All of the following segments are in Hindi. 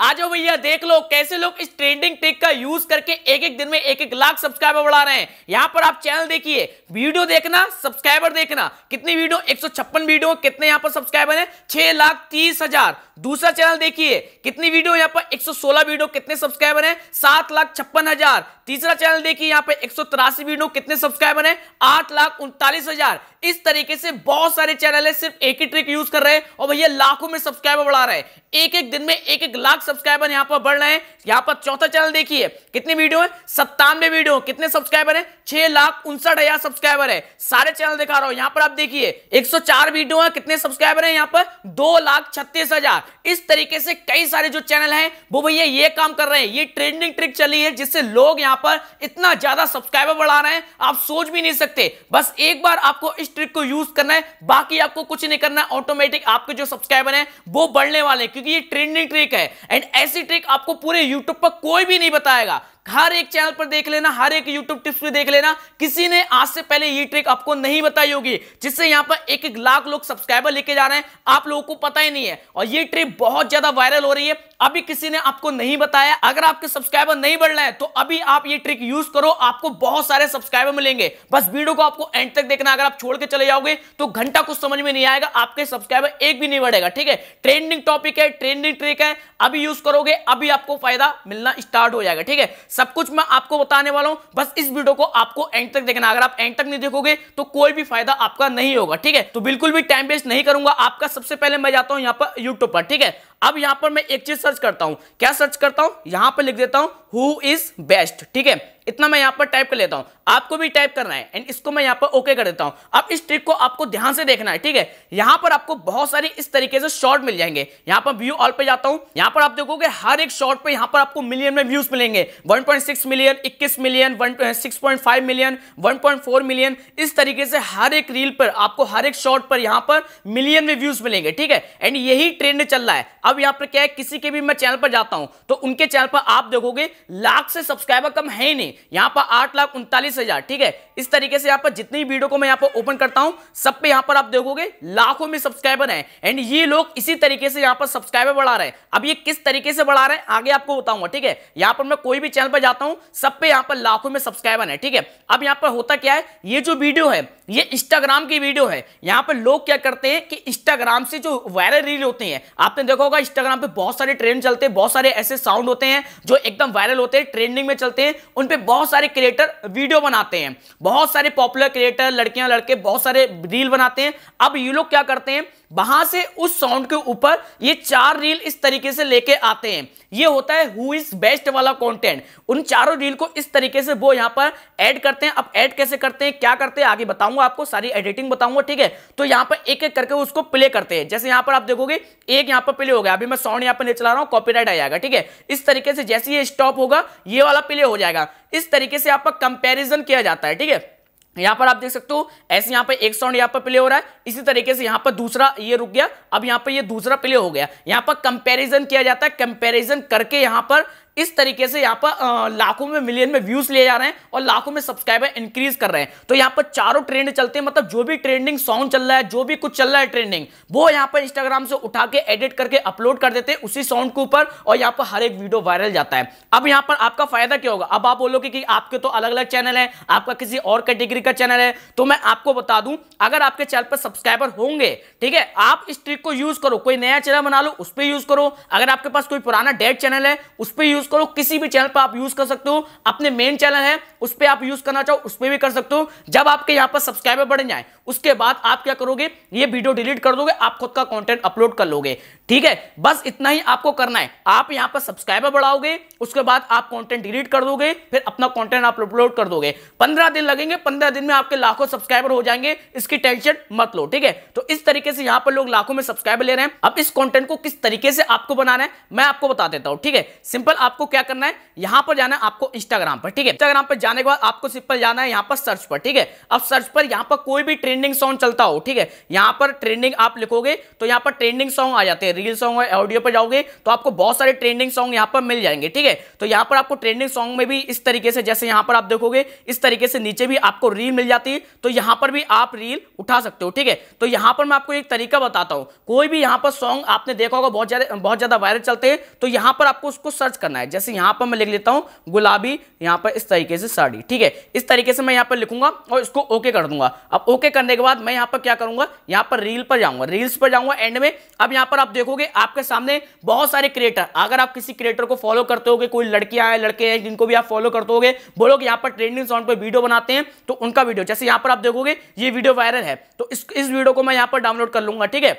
आ जाओ भैया देख लो कैसे लोग इस ट्रेंडिंग टिक का यूज करके एक एक दिन में एक एक लाख सब्सक्राइबर बढ़ा रहे हैं यहां पर आप चैनल देखिए वीडियो देखना सब्सक्राइबर देखना कितनी वीडियो एक वीडियो कितने यहां पर सब्सक्राइबर है छह लाख तीस हजार दूसरा चैनल देखिए कितनी वीडियो यहाँ पर 116 वीडियो कितने सब्सक्राइबर हैं सात लाख छप्पन हजार तीसरा चैनल देखिए यहाँ पे एक वीडियो कितने सब्सक्राइबर हैं आठ लाख उनतालीस हजार इस तरीके से बहुत सारे चैनल है सिर्फ एक ही ट्रिक यूज कर रहे हैं और भैया लाखों में सब्सक्राइबर बढ़ा रहे हैं एक एक दिन में एक एक लाख सब्सक्राइबर यहाँ पर बढ़ रहे हैं यहाँ पर चौथा चैनल देखिए कितनी वीडियो है सत्तानवे वीडियो कितने सब्सक्राइबर है छह लाख उनसठ हजार सब्सक्राइबर है सारे चैनल दिखा रहा हूं यहाँ पर आप देखिए एक वीडियो है कितने सब्सक्राइबर है यहाँ पर दो लाख छत्तीस हजार इस तरीके से कई सारे जो चैनल हैं वो भैया ये काम कर रहे हैं ये ट्रेंडिंग ट्रिक चली है जिससे लोग यहाँ पर इतना ज्यादा सब्सक्राइबर बढ़ा रहे हैं आप सोच भी नहीं सकते बस एक बार आपको इस ट्रिक को यूज करना है बाकी आपको कुछ नहीं करना ऑटोमेटिक आपके जो सब्सक्राइबर है वो बढ़ने वाले क्योंकि ये ट्रेंडिंग ट्रिक है एंड ऐसी ट्रिक आपको पूरे यूट्यूब पर कोई भी नहीं बताएगा हर एक चैनल पर देख लेना हर एक यूट्यूब टिप्स पर देख लेना किसी ने आज से पहले ये ट्रिक आपको नहीं बताई होगी जिससे यहां पर एक एक लाख लोग सब्सक्राइबर लेके जा रहे हैं आप लोगों को पता ही नहीं है और ये ट्रिक बहुत ज्यादा वायरल हो रही है अभी किसी ने आपको नहीं बताया अगर आपके सब्सक्राइबर नहीं बढ़ रहे हैं तो अभी आप ये ट्रिक यूज करो आपको बहुत सारे सब्सक्राइबर मिलेंगे बस वीडियो को आपको एंड तक देखना अगर आप छोड़ के चले जाओगे तो घंटा कुछ समझ में नहीं आएगा आपके सब्सक्राइबर एक भी नहीं बढ़ेगा ठीक है ट्रेंडिंग टॉपिक है ट्रेंडिंग ट्रिक है अभी यूज करोगे अभी आपको फायदा मिलना स्टार्ट हो जाएगा ठीक है सब कुछ मैं आपको बताने वाला हूं बस इस वीडियो को आपको एंड तक देखना अगर आप एंड तक नहीं देखोगे तो कोई भी फायदा आपका नहीं होगा ठीक है तो बिल्कुल भी टाइम वेस्ट नहीं करूंगा आपका सबसे पहले मैं जाता हूं यहाँ पर यूट्यूब पर ठीक है अब यहां पर मैं एक चीज सर्च करता हूं क्या सर्च करता हूं यहां पर लिख देता हूं हु इज बेस्ट ठीक है इतना मैं यहां पर टाइप कर लेता हूं आपको भी टाइप करना है एंड इसको मैं यहां पर ओके कर देता हूं अब इस ट्रिक को आपको ध्यान से देखना है ठीक है यहां पर आपको बहुत सारी इस तरीके से शॉर्ट मिल जाएंगे यहां पर व्यू ऑल पे जाता हूं यहां पर आप देखोगे हर एक शॉर्ट पे यहां पर आपको मिलियन में व्यूज मिलेंगे 1.6 मिलियन 21 मिलियन 6.5 मिलियन 1.4 मिलियन इस तरीके से हर एक रील पर आपको हर एक शॉर्ट पर यहां पर मिलियन में व्यूज मिलेंगे ठीक है एंड यही ट्रेंड चल रहा है अब यहाँ पर क्या है किसी के भी मैं चैनल पर जाता हूं तो उनके चैनल पर आप देखोगे लाख से सब्सक्राइबर कम है ही नहीं यहाँ पर आठ लाख उनतालीस हजार ठीक है इस तरीके से यहाँ पर जितनी वीडियो को मैं यहाँ पर ओपन करता हूँ सब पे यहाँ पर आप देखोगे लाखों में सब्सक्राइबर है एंड ये लोग इसी तरीके से यहाँ पर सब्सक्राइबर बढ़ा रहे हैं अब ये किस तरीके से बढ़ा रहे हैं आगे आपको बताऊंगा ठीक है यहाँ पर मैं कोई भी चैनल पर जाता हूँ सब पे यहाँ पर लाखों में सब्सक्राइबर है ठीक है अब यहाँ पर होता क्या है ये जो वीडियो है ये इंस्टाग्राम की वीडियो है यहाँ पर लोग क्या करते हैं कि इंस्टाग्राम से जो वायरल रील होती है आपने देखा होगा इंस्टाग्राम पे बहुत सारे ट्रेंड चलते हैं बहुत सारे ऐसे साउंड होते हैं जो एकदम वायरल होते हैं ट्रेंडिंग में चलते हैं उन पर बहुत सारे क्रिएटर वीडियो बनाते हैं बहुत सारे पॉपुलर क्रिएटर लड़कियां लड़के बहुत सारे रील बनाते हैं अब ये लोग क्या करते हैं वहां से उस साउंड के ऊपर ये चार रील इस तरीके से लेके आते हैं ये होता है हु इज बेस्ट वाला कंटेंट उन चारों रील को इस तरीके से वो यहां पर ऐड करते हैं अब ऐड कैसे करते हैं क्या करते हैं आगे बताऊंगा आपको सारी एडिटिंग बताऊंगा ठीक है तो यहां पर एक एक करके उसको प्ले करते हैं जैसे यहां पर आप देखोगे एक यहां पर प्ले हो गया अभी मैं साउंड यहां पर नहीं चला रहा हूं कॉपी आ जाएगा ठीक है इस तरीके से जैसे ये स्टॉप होगा ये वाला प्ले हो जाएगा इस तरीके से आपका कंपेरिजन किया जाता है ठीक है यहाँ पर आप देख सकते हो ऐसे यहाँ पर एक साउंड यहाँ पर प्ले हो रहा है इसी तरीके से यहाँ पर दूसरा ये रुक गया अब यहाँ पर ये दूसरा प्ले हो गया यहाँ पर कंपैरिजन किया जाता है कंपैरिजन करके यहाँ पर इस तरीके से यहाँ पर लाखों में मिलियन में व्यूज लिए जा रहे हैं और लाखों में सब्सक्राइबर इंक्रीज कर रहे हैं तो यहाँ पर चारों ट्रेंड चलते हैं मतलब जो भी ट्रेंडिंग सॉन्ग चल रहा है जो भी कुछ चल रहा है ट्रेंडिंग वो यहाँ पर इंस्टाग्राम से उठा के एडिट करके अपलोड कर देते हैं उसी साउंड के ऊपर और यहाँ पर हर एक वीडियो वायरल जाता है अब यहाँ पर आपका फायदा क्या होगा अब आप बोलोगे कि आपके तो अलग अलग चैनल है आपका किसी और कैटेगरी का चैनल है तो मैं आपको बता दूं अगर आपके चैनल पर सब्सक्राइबर होंगे ठीक है आप इस ट्रिक को यूज करो कोई नया चैनल बना लो उस पर यूज करो अगर आपके पास कोई पुराना डेड चैनल है उस पर यूज करो किसी भी चैनल पर आप यूज कर सकते हो अपने मेन चैनल है उस पर आप यूज करना चाहो उस पर भी कर सकते हो जब आपके यहां पर सब्सक्राइबर बढ़ जाए उसके बाद आप क्या करोगे ये वीडियो डिलीट कर दोगे आप खुद का कंटेंट अपलोड कर लोगे ठीक है बस इतना ही आपको करना है आप यहां पर सब्सक्राइबर बढ़ाओगे उसके बाद आप कंटेंट डिलीट कर दोगे फिर अपना कंटेंट आप अपलोड कर दोगे पंद्रह दिन लगेंगे पंद्रह दिन में आपके लाखों सब्सक्राइबर हो जाएंगे इसकी टेंशन मत लो ठीक है तो इस तरीके से यहां पर लोग लाखों में सब्सक्राइबर ले रहे हैं अब इस कॉन्टेंट को किस तरीके से आपको बनाना है मैं आपको बता देता हूं ठीक है सिंपल आप आपको क्या करना है यहां पर जाना है आपको इंस्टाग्राम पर ठीक है इंस्टाग्राम पर जाने के बाद आपको सिंपल जाना है यहां पर सर्च पर ठीक है अब सर्च पर यहां पर कोई भी ट्रेंडिंग सॉन्ग चलता हो ठीक है यहां पर ट्रेंडिंग आप लिखोगे तो यहां पर ट्रेंडिंग सॉन्ग आ जाते हैं रील सॉन्ग है ऑडियो पर जाओगे तो आपको बहुत सारे ट्रेंडिंग सॉन्ग यहां पर मिल जाएंगे ठीक है तो यहां पर आपको ट्रेंडिंग सॉन्ग में भी इस तरीके से जैसे यहां पर आप देखोगे इस तरीके से नीचे भी आपको रील मिल जाती है तो यहां पर भी आप रील उठा सकते हो ठीक है तो यहां पर मैं आपको एक तरीका बताता हूं कोई भी यहां पर सॉन्ग आपने देखा होगा बहुत ज्यादा बहुत ज्यादा वायरल चलते हैं तो यहां पर आपको उसको सर्च करना है करना है जैसे यहां पर मैं लिख लेता हूं गुलाबी यहां पर इस तरीके से साड़ी ठीक है इस तरीके से मैं यहां पर लिखूंगा और इसको ओके कर दूंगा अब ओके करने के बाद मैं यहां पर क्या करूंगा यहां पर रील पर जाऊंगा रील्स पर जाऊंगा एंड में अब यहां पर आप देखोगे आपके सामने बहुत सारे क्रिएटर अगर आप किसी क्रिएटर को फॉलो करते हो कोई लड़कियां हैं लड़के हैं जिनको भी आप फॉलो करते हो बोलो कि यहां पर ट्रेंडिंग साउंड पर वीडियो बनाते हैं तो उनका वीडियो जैसे यहां पर आप देखोगे ये वीडियो वायरल है तो इस वीडियो को मैं यहां पर डाउनलोड कर लूंगा ठीक है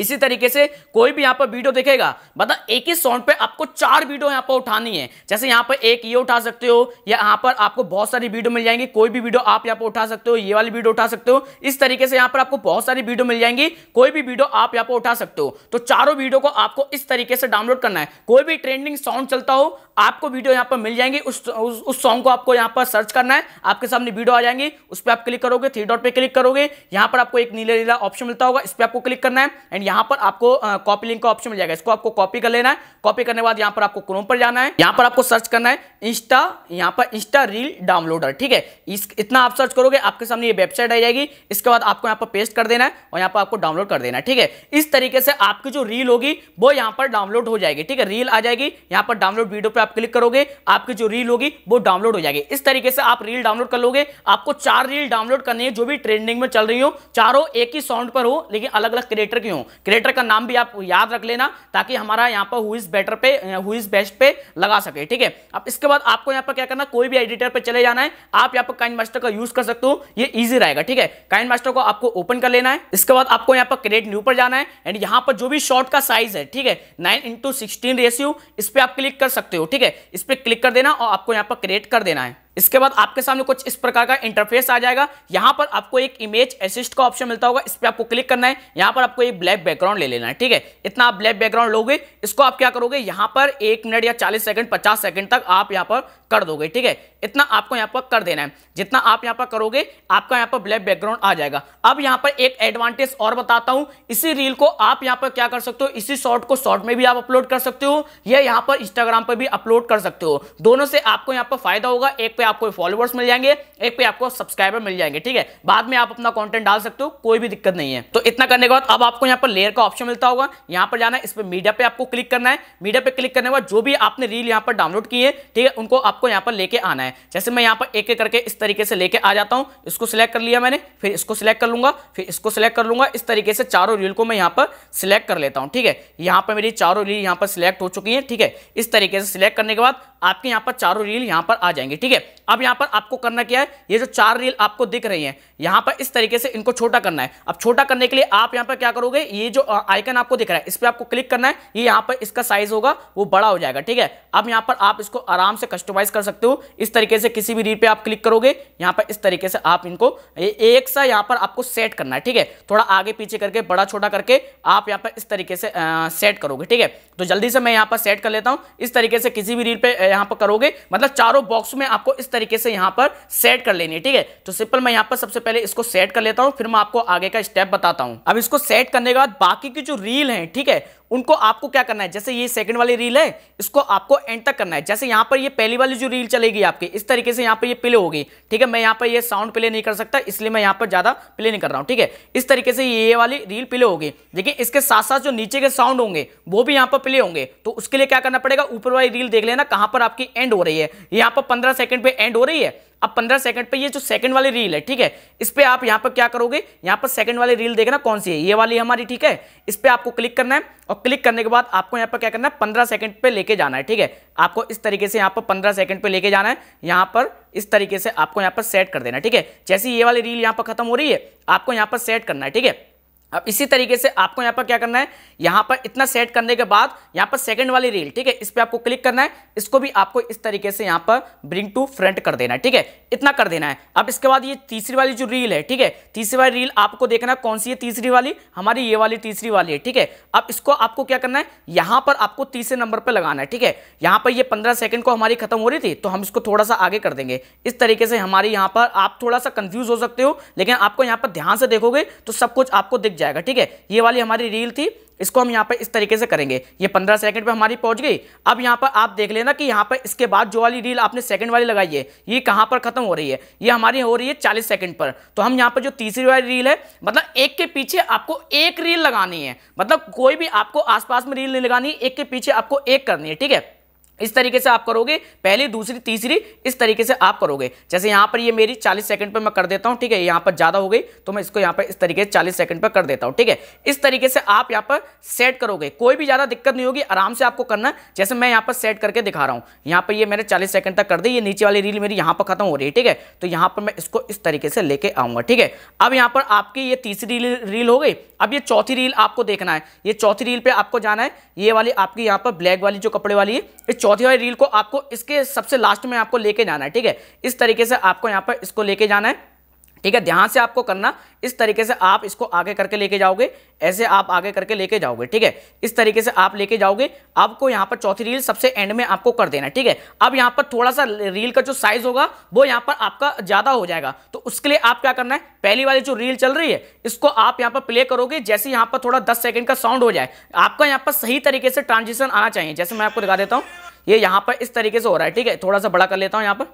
इसी तरीके से कोई भी यहाँ पर वीडियो देखेगा मतलब एक ही साउंड पे आपको चार वीडियो यहाँ पर उठानी है जैसे यहाँ पर एक ये उठा सकते हो या यहाँ पर आपको बहुत सारी वीडियो मिल जाएंगी कोई भी वीडियो आप यहाँ पर उठा सकते हो ये वाली वीडियो उठा सकते हो इस तरीके से यहाँ पर आपको बहुत सारी वीडियो मिल जाएंगी कोई भी वीडियो आप यहाँ पर उठा सकते हो तो चारों वीडियो को आपको इस तरीके से डाउनलोड करना है कोई भी ट्रेंडिंग साउंड चलता हो आपको वीडियो यहाँ पर मिल जाएंगी उस उस, सॉन्ग को आपको यहाँ पर सर्च करना है आपके सामने वीडियो आ जाएंगी उस पर आप क्लिक करोगे थ्री डॉट पे क्लिक करोगे यहाँ पर आपको एक नीले नीला ऑप्शन मिलता होगा इस पर आपको क्लिक करना है एंड यहाँ पर आपको कॉपी लिंक का ऑप्शन मिल जाएगा इसको आपको कॉपी कर लेना है कॉपी करने के बाद यहाँ पर आपको क्रोम पर जाना है यहाँ पर आपको सर्च करना है इंस्टा यहाँ पर इंस्टा रील डाउनलोडर ठीक है इस इतना आप सर्च करोगे आपके सामने ये वेबसाइट आ जाएगी इसके बाद आपको यहाँ पर पेस्ट कर देना है और यहाँ पर आपको डाउनलोड कर देना है ठीक है इस तरीके से आपकी जो रील होगी वो यहाँ पर डाउनलोड हो जाएगी ठीक है रील आ जाएगी यहाँ पर डाउनलोड वीडियो पर आप क्लिक करोगे आपकी जो रील होगी वो डाउनलोड हो जाएगी इस तरीके से आप रील डाउनलोड कर लोगे आपको चार रील डाउनलोड करनी है जो भी ट्रेंडिंग में चल रही हो चारों एक ही साउंड पर हो लेकिन अलग अलग क्रिएटर की हो क्रिएटर का नाम भी आप याद रख लेना ताकि हमारा यहाँ पर हुई बेटर पे हुई बेस्ट पे लगा सके ठीक है अब इसके बाद आपको यहाँ पर क्या करना कोई भी एडिटर पर चले जाना है आप यहाँ पर काइन मास्टर का यूज कर सकते हो ये ईजी रहेगा ठीक है काइन मास्टर को आपको ओपन कर लेना है इसके बाद आपको यहाँ पर क्रिएट न्यू पर जाना है एंड यहाँ पर जो भी शॉर्ट का साइज है ठीक है नाइन इंटू सिक्सटीन रेसियो इस पर आप क्लिक कर सकते हो ठीक है इस पर क्लिक कर देना और आपको यहाँ पर क्रिएट कर देना है इसके बाद आपके सामने कुछ इस प्रकार का इंटरफेस आ जाएगा यहाँ पर आपको एक इमेज असिस्ट का ऑप्शन मिलता होगा इस पर आपको क्लिक करना है यहाँ पर आपको एक ब्लैक बैकग्राउंड ले लेना है ठीक है इतना आप ब्लैक बैकग्राउंड लोगे इसको आप क्या करोगे यहाँ पर एक मिनट या चालीस सेकंड पचास सेकंड तक आप यहाँ पर कर दोगे ठीक है इतना आपको यहाँ पर कर देना है जितना आप यहाँ पर करोगे आपका यहाँ पर ब्लैक बैकग्राउंड आ जाएगा अब यहाँ पर एक एडवांटेज और बताता हूँ इसी रील को आप यहाँ पर क्या कर सकते हो इसी शॉर्ट को शॉर्ट में भी आप अपलोड कर सकते हो या यहाँ पर इंस्टाग्राम पर भी अपलोड कर सकते हो दोनों से आपको यहाँ पर फायदा होगा एक पे आपको फॉलोअर्स मिल जाएंगे एक पे आपको सब्सक्राइबर मिल जाएंगे ठीक है बाद में आप अपना कॉन्टेंट डाल सकते हो कोई भी दिक्कत नहीं है तो इतना करने के बाद अब आपको यहाँ पर लेयर का ऑप्शन मिलता होगा यहाँ पर जाना है इस पर मीडिया पर आपको क्लिक करना है मीडिया पर क्लिक करने के बाद जो भी आपने रील यहाँ पर डाउनलोड की है ठीक है उनको आपको यहाँ पर लेके आना है हैं जैसे मैं यहाँ पर एक एक करके इस तरीके से लेके आ जाता हूँ इसको सिलेक्ट कर लिया मैंने फिर इसको सिलेक्ट कर लूंगा फिर इसको सिलेक्ट कर लूंगा इस तरीके से चारों रील को मैं यहाँ पर सिलेक्ट कर लेता हूँ ठीक है यहाँ पर मेरी चारों रील यहाँ पर सिलेक्ट हो चुकी है ठीक है इस तरीके से सिलेक्ट करने के बाद आपके यहाँ पर चारों रील यहाँ पर आ जाएंगे ठीक है अब यहाँ पर आपको करना क्या है ये जो चार रील आपको दिख रही है यहाँ पर इस तरीके से इनको छोटा करना है अब छोटा करने के लिए आप यहाँ पर क्या करोगे ये जो आइकन आपको दिख रहा है इस पर आपको क्लिक करना है ये यहाँ पर इसका साइज होगा वो बड़ा हो जाएगा ठीक है अब यहाँ पर आप इसको आराम से कस्टमाइज कर सकते हो इस तरीके से किसी भी रीड पे आप क्लिक करोगे यहाँ पर इस तरीके से आप इनको एक सा यहाँ पर आपको सेट करना है ठीक है थोड़ा आगे पीछे करके बड़ा छोटा करके आप यहाँ पर इस तरीके से आ, सेट करोगे ठीक है तो जल्दी से मैं यहाँ पर सेट कर लेता हूँ इस तरीके से किसी भी रीड पे यहाँ पर करोगे मतलब चारों बॉक्स में आपको इस तरीके से यहाँ पर सेट कर लेनी है ठीक है तो सिंपल मैं यहाँ पर सबसे पहले इसको सेट कर लेता हूँ फिर मैं आपको आगे का स्टेप बताता हूँ अब इसको सेट करने के बाद बाकी की जो रील है ठीक है उनको आपको क्या करना है जैसे ये सेकंड वाली रील है इसको आपको एंड तक करना है जैसे यहां पर ये पहली वाली जो रील चलेगी आपके इस तरीके से यहाँ पर ये प्ले होगी ठीक है मैं यहाँ पर ये साउंड प्ले नहीं कर सकता इसलिए मैं यहां पर ज़्यादा प्ले नहीं कर रहा हूं ठीक है इस तरीके से ये वाली रील प्ले होगी लेकिन इसके साथ साथ जो नीचे के साउंड होंगे वो भी यहां पर प्ले होंगे तो उसके लिए क्या करना पड़ेगा ऊपर वाली रील देख लेना कहां पर आपकी एंड हो रही है यहाँ पर पंद्रह सेकंड पे एंड हो रही है अब पंद्रह सेकंड पे ये जो सेकंड वाली रील है ठीक है इस पर आप यहाँ पर क्या करोगे यहाँ पर सेकंड वाली रील देखना कौन सी है ये वाली हमारी ठीक है इस पर आपको क्लिक करना है और क्लिक करने के बाद आपको यहाँ पर क्या करना है पंद्रह सेकंड पे लेके जाना है ठीक है आपको इस तरीके से यहाँ पर पंद्रह सेकंड पे लेके जाना है यहाँ पर इस तरीके से आपको यहाँ पर सेट कर देना ठीक है जैसे ये वाली रील यहाँ पर खत्म हो रही है आपको यहाँ पर सेट करना है ठीक है अब इसी तरीके से आपको यहाँ पर क्या करना है यहाँ पर इतना सेट करने के बाद यहाँ पर सेकंड वाली रील ठीक है इस पर आपको क्लिक करना है इसको भी आपको इस तरीके से यहाँ पर ब्रिंग टू फ्रंट कर देना है ठीक है इतना कर देना है अब इसके बाद ये तीसरी वाली जो रील है ठीक है तीसरी वाली रील आपको देखना कौन सी है तीसरी वाली हमारी ये वाली तीसरी वाली है ठीक है अब इसको आपको क्या करना है यहाँ पर आपको तीसरे नंबर पर लगाना है ठीक है यहाँ पर ये पंद्रह सेकेंड को हमारी खत्म हो रही थी तो हम इसको थोड़ा सा आगे कर देंगे इस तरीके से हमारे यहाँ पर आप थोड़ा सा कंफ्यूज हो सकते हो लेकिन आपको यहाँ पर ध्यान से देखोगे तो सब कुछ आपको दिख जाएगा ठीक है ये वाली हमारी रील थी इसको हम यहाँ पर इस तरीके से करेंगे ये पंद्रह सेकंड पे हमारी पहुंच गई अब यहाँ पर आप देख लेना कि यहाँ पर इसके बाद जो वाली रील आपने सेकंड वाली लगाई है ये कहाँ पर खत्म हो रही है ये हमारी हो रही है चालीस सेकंड पर तो हम यहाँ पर जो तीसरी वाली रील है मतलब एक के पीछे आपको एक रील लगानी है मतलब कोई भी आपको आसपास में रील नहीं लगानी एक के पीछे आपको एक करनी है ठीक है इस तरीके से आप करोगे पहली दूसरी तीसरी इस तरीके से आप करोगे जैसे यहां पर ये मेरी 40 सेकंड पर मैं कर देता हूं ठीक है यहां पर ज़्यादा हो गई तो मैं इसको यहां पर इस तरीके से 40 सेकंड पर कर देता हूं ठीक है इस तरीके से आप यहां पर सेट करोगे कोई भी ज़्यादा दिक्कत नहीं होगी आराम से आपको करना जैसे मैं यहां पर सेट करके दिखा रहा हूं यहां पर यह मैंने चालीस सेकंड तक कर दी ये नीचे वाली रील मेरी यहां पर खत्म हो रही है ठीक है तो यहां पर मैं इसको इस तरीके से लेके आऊंगा ठीक है अब यहां पर आपकी ये तीसरी रील हो गई अब ये चौथी रील आपको देखना है ये चौथी रील पर आपको जाना है ये वाली आपकी यहां पर ब्लैक वाली जो कपड़े वाली है इस चौथी वाली रील को आपको इसके सबसे लास्ट में आपको लेके जाना है ठीक है इस तरीके से आपको यहाँ पर इसको लेके जाना है ठीक है ध्यान से आपको करना इस तरीके से आप इसको आगे करके लेके जाओगे ऐसे आप आगे करके लेके जाओगे ठीक है इस तरीके से आप लेके जाओगे आपको यहाँ पर चौथी रील सबसे एंड में आपको कर देना ठीक है अब यहाँ पर थोड़ा सा रील का जो साइज होगा वो यहाँ पर आपका ज़्यादा हो जाएगा तो उसके लिए आप क्या करना है पहली वाली जो रील चल रही है इसको आप यहाँ पर प्ले करोगे जैसे यहाँ पर थोड़ा दस सेकेंड का साउंड हो जाए आपका यहाँ पर सही तरीके से ट्रांजिशन आना चाहिए जैसे मैं आपको दिखा देता हूँ ये यहां पर इस तरीके से हो रहा है ठीक है थोड़ा सा बड़ा कर लेता हूं यहां पर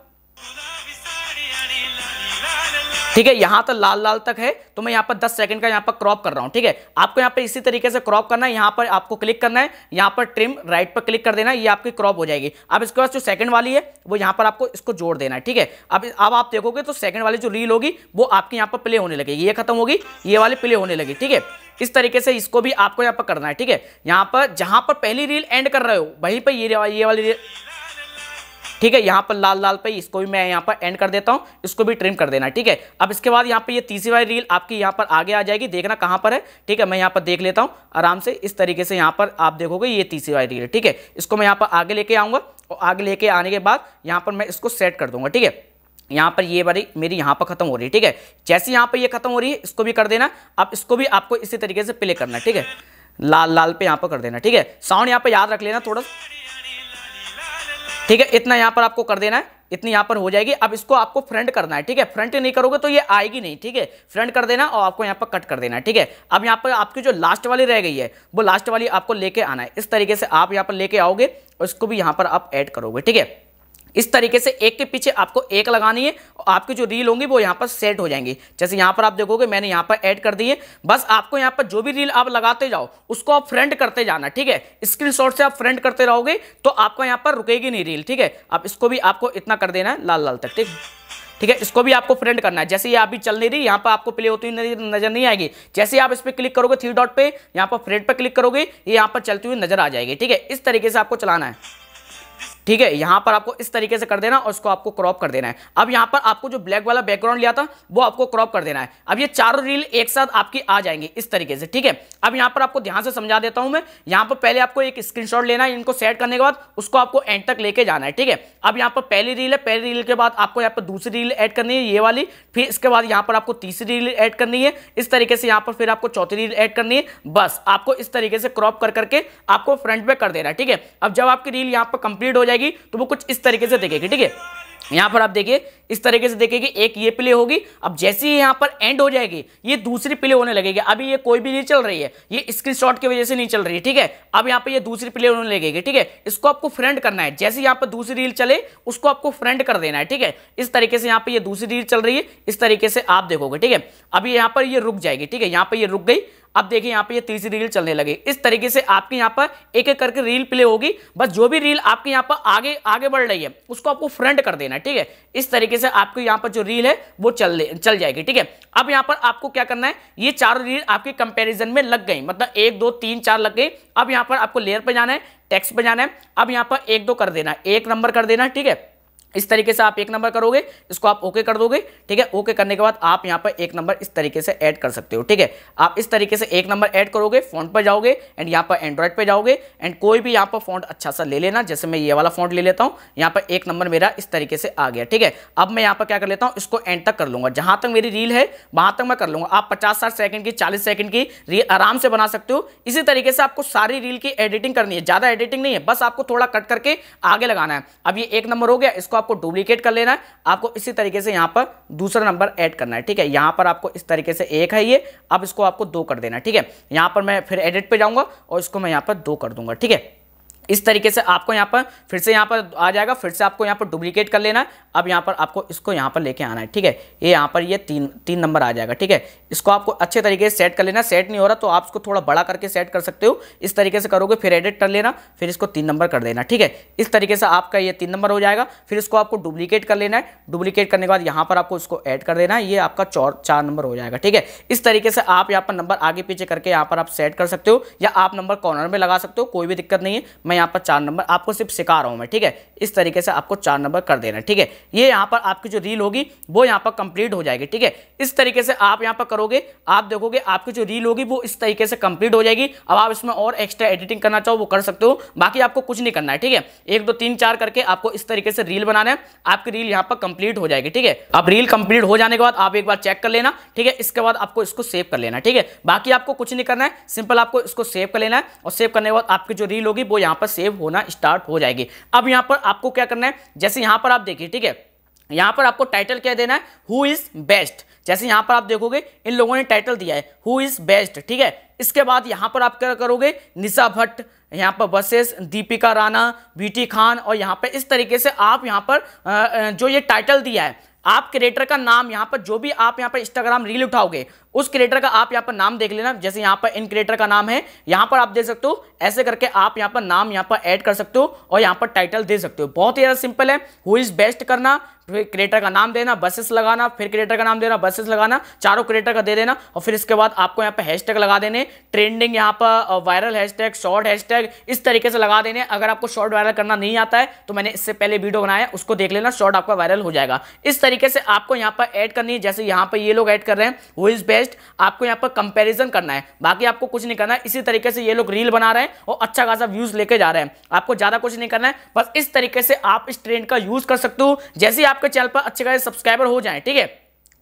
ठीक है यहां तक लाल लाल तक है तो मैं यहां पर 10 सेकंड का यहां पर क्रॉप कर रहा हूं ठीक है आपको यहां पर इसी तरीके से क्रॉप करना है यहां पर आपको क्लिक करना है यहां पर ट्रिम राइट पर क्लिक कर देना है ये आपकी क्रॉप हो जाएगी अब इसके बाद जो सेकंड वाली है वो यहां पर आपको इसको जोड़ देना है ठीक है अब अब आप देखोगे तो सेकंड वाली जो रील होगी वो आपके यहाँ पर प्ले होने लगेगी ये खत्म होगी ये वाली प्ले होने लगी ठीक है इस तरीके से इसको भी आपको यहाँ पर करना है ठीक है यहाँ पर जहां पर पहली रील एंड कर रहे हो वहीं पर ये ये वाली रील ठीक है यहाँ पर लाल लाल पे इसको भी मैं यहाँ पर एंड कर देता हूँ इसको भी ट्रिम कर देना ठीक है अब इसके बाद यहाँ पर ये तीसरी वाली रील आपकी यहाँ पर आगे आ जाएगी देखना कहाँ पर है ठीक है मैं यहाँ पर देख लेता हूँ आराम से इस तरीके से यहाँ पर आप देखोगे ये तीसरी वाली रील है ठीक है इसको मैं यहाँ पर आगे लेके आऊँगा और आगे लेके आने के बाद यहाँ पर मैं इसको सेट कर दूंगा ठीक है यहाँ पर ये बारी मेरी यहाँ पर खत्म हो रही है ठीक है जैसे यहाँ पर ये खत्म हो रही है इसको भी कर देना अब इसको भी आपको इसी तरीके से प्ले करना है ठीक है लाल लाल पे यहाँ पर कर देना ठीक है साउंड यहाँ पर याद रख लेना थोड़ा ठीक है इतना यहाँ पर आपको कर देना है इतनी यहाँ पर हो जाएगी अब इसको आपको फ्रंट करना है ठीक है फ्रंट नहीं करोगे तो ये आएगी नहीं ठीक है फ्रंट कर देना और आपको यहां पर कट कर देना है ठीक है अब यहां पर आपकी जो लास्ट वाली रह गई है वो लास्ट वाली आपको लेके आना है इस तरीके से आप यहां पर लेके आओगे और इसको भी यहां पर आप ऐड करोगे ठीक है इस तरीके से एक के पीछे आपको एक लगानी है आपकी जो रील होंगी वो यहाँ पर सेट हो जाएंगी जैसे यहाँ पर आप देखोगे मैंने यहाँ पर ऐड कर दी है बस आपको यहाँ पर जो भी रील आप लगाते जाओ उसको आप फ्रेंड करते जाना ठीक है स्क्रीन से आप फ्रेंड करते रहोगे तो आपको यहाँ पर रुकेगी नहीं रील ठीक है आप इसको भी आपको इतना कर देना है लाल लाल तक ठीक ठीक है इसको भी आपको फ्रेंड करना है जैसे ये अभी चल नहीं रही यहाँ पर आपको प्ले होती हुई नजर नहीं आएगी जैसे आप इस पर क्लिक करोगे थ्री डॉट पे यहाँ पर फ्रेंड पर क्लिक करोगे ये यहाँ पर चलती हुई नजर आ जाएगी ठीक है इस तरीके से आपको चलाना है ठीक है यहां पर आपको इस तरीके से कर देना और उसको आपको क्रॉप कर देना है अब यहां पर आपको जो ब्लैक वाला बैकग्राउंड लिया था वो आपको क्रॉप कर देना है अब ये चारों रील एक साथ आपकी आ जाएंगी इस तरीके से ठीक है अब यहां पर आपको ध्यान से समझा देता हूं मैं यहां पर पहले आपको एक स्क्रीनशॉट लेना है इनको सेट करने के बाद उसको आपको एंड तक लेके जाना है ठीक है अब यहां पर पहली रील है पहली रील के बाद आपको यहां पर दूसरी रील एड करनी है ये वाली फिर इसके बाद यहां पर आपको तीसरी रील एड करनी है इस तरीके से यहां पर फिर आपको चौथी रील एड करनी है बस आपको इस तरीके से क्रॉप कर करके आपको फ्रंट पे कर देना है ठीक है अब जब आपकी रील यहां पर कंप्लीट हो जाएगी जाएगी तो वो कुछ इस तरीके से देखेगी ठीक है यहाँ पर आप देखिए इस तरीके से देखेगी एक ये प्ले होगी अब जैसे ही यहाँ पर एंड हो जाएगी ये दूसरी प्ले होने लगेगी अभी ये कोई भी नहीं चल रही है ये स्क्रीनशॉट की वजह से नहीं चल रही है ठीक है अब यहाँ पे ये दूसरी प्ले होने लगेगी ठीक है इसको आपको फ्रेंड करना है जैसे यहाँ पर दूसरी रील चले उसको आपको फ्रेंड कर देना है ठीक है इस तरीके से यहाँ पर ये दूसरी रील चल रही है इस तरीके से आप देखोगे ठीक है अभी यहाँ पर ये रुक जाएगी ठीक है यहाँ पर ये रुक गई अब देखिए यहाँ पे ये तीसरी रील चलने लगे इस तरीके से आपके यहाँ पर एक एक करके रील प्ले होगी बस जो भी रील आपके यहाँ पर आगे आगे बढ़ रही है उसको आपको फ्रंट कर देना ठीक है इस तरीके से आपके यहाँ पर जो रील है वो चल चल जाएगी ठीक है अब यहाँ पर आपको क्या करना है ये चारों रील आपके कंपेरिजन में लग गई मतलब एक दो तीन चार लग गई अब यहाँ पर आपको लेयर पर जाना है टेक्स्ट पर जाना है अब यहाँ पर एक दो कर देना एक नंबर कर देना ठीक है इस तरीके से आप एक नंबर करोगे इसको आप ओके कर दोगे ठीक है ओके करने के बाद आप यहाँ पर एक नंबर इस तरीके से ऐड कर सकते हो ठीक है आप इस तरीके से एक नंबर ऐड करोगे फोन पर जाओगे एंड यहाँ पर एंड्रॉयड पर जाओगे एंड कोई भी यहाँ पर फोन अच्छा सा ले लेना जैसे मैं ये वाला फोन ले लेता हूँ यहाँ पर एक नंबर मेरा इस तरीके से आ गया ठीक है अब मैं यहाँ पर क्या कर लेता हूँ इसको एंड तक कर लूंगा जहाँ तक मेरी रील है वहाँ तक मैं कर लूँगा आप पचास साठ सेकंड की चालीस सेकंड की रील आराम से बना सकते हो इसी तरीके से आपको सारी रील की एडिटिंग करनी है ज़्यादा एडिटिंग नहीं है बस आपको थोड़ा कट करके आगे लगाना है अब ये एक नंबर हो गया इसको आपको डुप्लीकेट कर लेना है आपको इसी तरीके से यहाँ पर दूसरा नंबर ऐड करना है ठीक है यहाँ पर आपको इस तरीके से एक है ये अब इसको आपको दो कर देना ठीक है यहाँ पर मैं फिर एडिट पर जाऊँगा और इसको मैं यहाँ पर दो कर दूंगा ठीक है इस तरीके से आपको यहाँ पर फिर से यहाँ पर आ जाएगा फिर से आपको यहाँ पर डुप्लीकेट कर लेना है अब यहाँ पर आपको इसको यहाँ पर लेके आना है ठीक है ये यहाँ पर ये तीन तीन नंबर आ जाएगा ठीक है इसको आपको अच्छे तरीके से सेट कर लेना सेट नहीं हो रहा तो आप इसको थोड़ा बड़ा करके सेट कर सकते हो इस तरीके से करोगे फिर एडिट कर लेना फिर इसको तीन नंबर कर देना ठीक है इस तरीके से आपका ये तीन नंबर हो जाएगा फिर इसको आपको डुप्लीकेट कर लेना है डुप्लीकेट करने के बाद यहाँ पर आपको इसको ऐड कर देना है ये आपका चौर चार नंबर हो जाएगा ठीक है इस तरीके से आप यहाँ पर नंबर आगे पीछे करके यहाँ पर आप सेट कर सकते हो या आप नंबर कॉर्नर में लगा सकते हो कोई भी दिक्कत नहीं है मैं यहाँ पर चार नंबर आपको सिर्फ सिखा रहा हूँ मैं ठीक है इस तरीके से आपको चार नंबर कर देना ठीक है ये यहाँ पर आपकी जो रील होगी वो यहाँ पर कंप्लीट हो जाएगी ठीक है इस तरीके से आप यहाँ पर करोगे आप देखोगे आपकी जो रील होगी वो इस तरीके से कंप्लीट हो जाएगी अब आप इसमें और एक्स्ट्रा एडिटिंग करना चाहो वो कर सकते हो बाकी आपको कुछ नहीं करना है ठीक है एक दो तीन चार करके आपको इस तरीके से रील बनाना है आपकी रील यहाँ पर कंप्लीट हो जाएगी ठीक है अब रील कंप्लीट हो जाने के बाद आप एक बार चेक कर लेना ठीक है इसके बाद आपको इसको सेव कर लेना ठीक है बाकी आपको कुछ नहीं करना है सिंपल आपको इसको सेव कर लेना है और सेव करने के बाद आपकी जो रील होगी वो यहाँ पर पर सेव होना स्टार्ट हो जाएगी अब यहां पर आपको क्या करना है जैसे यहां पर आप देखिए ठीक है यहां पर आपको टाइटल क्या देना है हु इज़ बेस्ट जैसे यहां पर आप देखोगे इन लोगों ने टाइटल दिया है हु इज़ बेस्ट ठीक है इसके बाद यहां पर आप क्या करोगे निशा भट्ट यहाँ पर बसेस दीपिका राणा बीटी खान और यहाँ पर इस तरीके से आप यहाँ पर जो ये टाइटल दिया है आप क्रिएटर का नाम यहाँ पर जो भी आप यहाँ पर इंस्टाग्राम रील उठाओगे उस क्रिएटर का आप यहाँ पर नाम देख लेना जैसे यहाँ पर इन क्रिएटर का नाम है यहाँ पर आप दे सकते हो ऐसे करके आप यहाँ पर नाम यहाँ पर ऐड कर सकते हो और यहाँ पर टाइटल दे सकते हो बहुत ही ज़्यादा सिंपल है हु इज़ बेस्ट करना फिर क्रिएटर का नाम देना बसेस लगाना फिर क्रिएटर का नाम देना बसेस लगाना चारों क्रिएटर का दे देना और फिर इसके बाद आपको यहाँ पर हैशटैग लगा देने ट्रेंडिंग यहाँ पर वायरल हैशटैग शॉर्ट हैशटैग इस तरीके से लगा देने अगर आपको शॉर्ट वायरल करना नहीं आता है तो मैंने इससे पहले वीडियो बनाया उसको देख लेना शॉर्ट आपका वायरल हो जाएगा इस तरीके से आपको यहाँ पर ऐड करनी है जैसे यहाँ पर ये लोग ऐड कर रहे हैं वो इज़ बेस्ट बेस्ट आपको यहाँ पर कंपेरिजन करना है बाकी आपको कुछ नहीं करना है इसी तरीके से ये लोग रील बना रहे हैं और अच्छा खासा व्यूज लेके जा रहे हैं आपको ज़्यादा कुछ नहीं करना है बस इस तरीके से आप इस ट्रेंड का यूज़ कर सकते हो जैसे आपके चैनल पर अच्छे खासे सब्सक्राइबर हो जाए ठीक है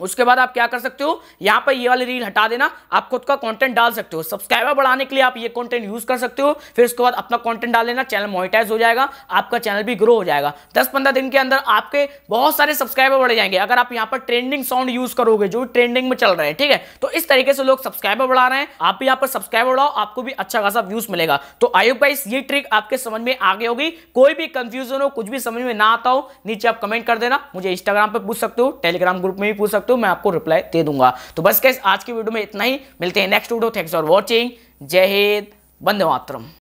उसके बाद आप क्या कर सकते हो यहाँ पर ये वाली रील हटा देना आप खुद का कंटेंट डाल सकते हो सब्सक्राइबर बढ़ाने के लिए आप ये कंटेंट यूज कर सकते हो फिर उसके बाद अपना कंटेंट डाल लेना चैनल मोनिटाइज हो जाएगा आपका चैनल भी ग्रो हो जाएगा दस पंद्रह दिन के अंदर आपके बहुत सारे सब्सक्राइबर बढ़ जाएंगे अगर आप यहाँ पर ट्रेंडिंग साउंड यूज करोगे जो ट्रेंडिंग में चल रहे हैं ठीक है तो इस तरीके से लोग सब्सक्राइबर बढ़ा रहे हैं आप भी यहाँ पर सब्सक्राइबर बढ़ाओ आपको भी अच्छा खासा व्यूज मिलेगा तो आयोग भाई ये ट्रिक आपके समझ में आगे होगी कोई भी कंफ्यूजन हो कुछ भी समझ में ना आता हो नीचे आप कमेंट कर देना मुझे इंस्टाग्राम पर पूछ सकते हो टेलीग्राम ग्रुप में भी पूछ सकते सकते हो मैं आपको रिप्लाई दे दूंगा तो बस कैसे आज की वीडियो में इतना ही मिलते हैं next video thanks for watching जय हिंद वंदे मातरम